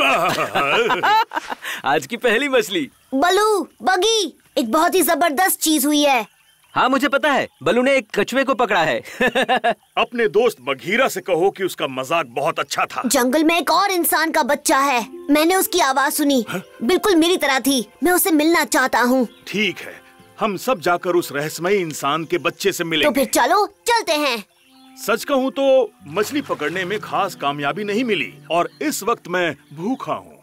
आज की पहली मछली बलू बगी एक बहुत ही जबरदस्त चीज हुई है हाँ मुझे पता है बलू ने एक कछुए को पकड़ा है अपने दोस्त बघीरा से कहो कि उसका मजाक बहुत अच्छा था जंगल में एक और इंसान का बच्चा है मैंने उसकी आवाज सुनी हा? बिल्कुल मेरी तरह थी मैं उसे मिलना चाहता हूँ ठीक है हम सब जाकर उस रहस्यमय इंसान के बच्चे से मिले तो फिर चलो चलते हैं सच कहूँ तो मछली पकड़ने में खास कामयाबी नहीं मिली और इस वक्त मैं भूखा हूँ